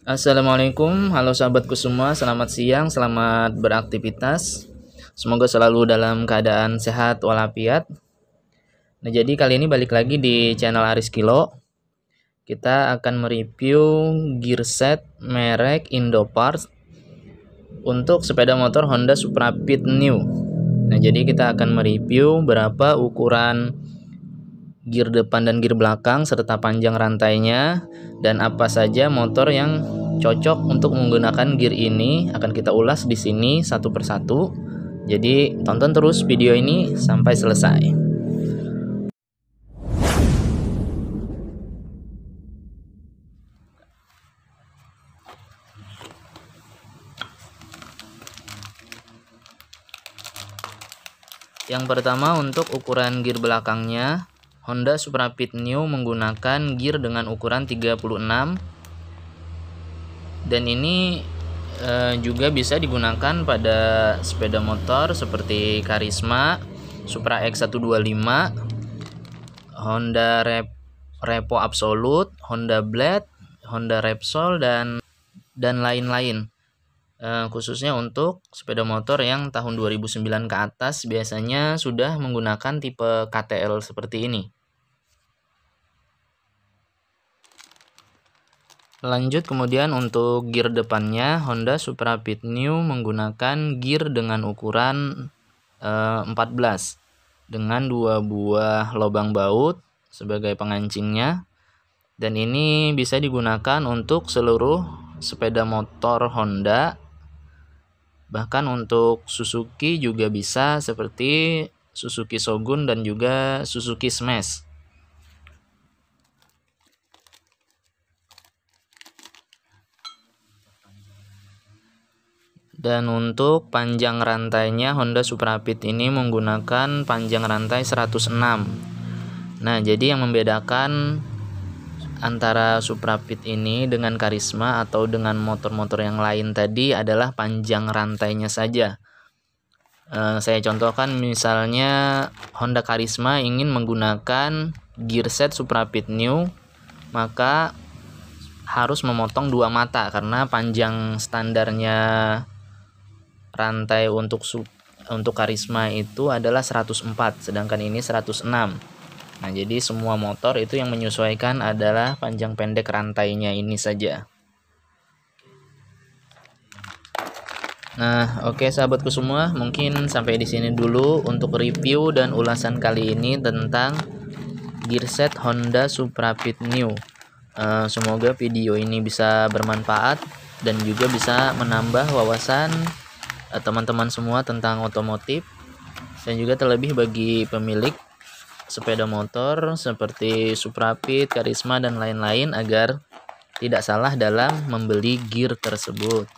Assalamualaikum, halo sahabatku semua, selamat siang, selamat beraktivitas. Semoga selalu dalam keadaan sehat walafiat. Nah, jadi kali ini balik lagi di channel Aris Kilo. Kita akan mereview gear set merek Indoparts untuk sepeda motor Honda Supra Fit New. Nah, jadi kita akan mereview berapa ukuran gear depan dan gear belakang serta panjang rantainya dan apa saja motor yang cocok untuk menggunakan gear ini akan kita ulas di sini satu persatu. Jadi tonton terus video ini sampai selesai. Yang pertama untuk ukuran gear belakangnya Honda Supra Fit New menggunakan gear dengan ukuran 36 dan ini e, juga bisa digunakan pada sepeda motor seperti Karisma, Supra X125, Honda Rep Repo Absolute, Honda Blade, Honda Repsol dan dan lain-lain eh, khususnya untuk sepeda motor yang tahun 2009 ke atas biasanya sudah menggunakan tipe KTL seperti ini. Lanjut kemudian untuk gear depannya Honda Supra Pit New menggunakan gear dengan ukuran e, eh, 14 dengan dua buah lubang baut sebagai pengancingnya dan ini bisa digunakan untuk seluruh sepeda motor Honda bahkan untuk Suzuki juga bisa seperti Suzuki Shogun dan juga Suzuki Smash. Dan untuk panjang rantainya Honda Supra Pit ini menggunakan panjang rantai 106. Nah, jadi yang membedakan antara Supra Pit ini dengan Karisma atau dengan motor-motor yang lain tadi adalah panjang rantainya saja. Eh, saya contohkan misalnya Honda Karisma ingin menggunakan gearset Supra Pit New, maka harus memotong dua mata karena panjang standarnya rantai untuk sub, untuk karisma itu adalah 104 sedangkan ini 106 nah jadi semua motor itu yang menyesuaikan adalah panjang pendek rantainya ini saja Nah, oke okay, sahabatku semua, mungkin sampai di sini dulu untuk review dan ulasan kali ini tentang gearset Honda Supra Fit New. Uh, semoga video ini bisa bermanfaat dan juga bisa menambah wawasan Eh, teman-teman semua tentang otomotif dan juga terlebih bagi pemilik sepeda motor seperti Suprapit, Karisma dan lain-lain agar tidak salah dalam membeli gear tersebut.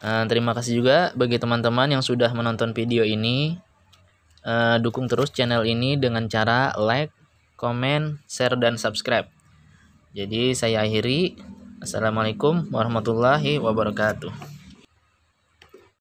Uh, terima kasih juga bagi teman-teman yang sudah menonton video ini. Uh, dukung terus channel ini dengan cara like, comment, share dan subscribe. Jadi saya akhiri. Assalamualaikum warahmatullahi wabarakatuh.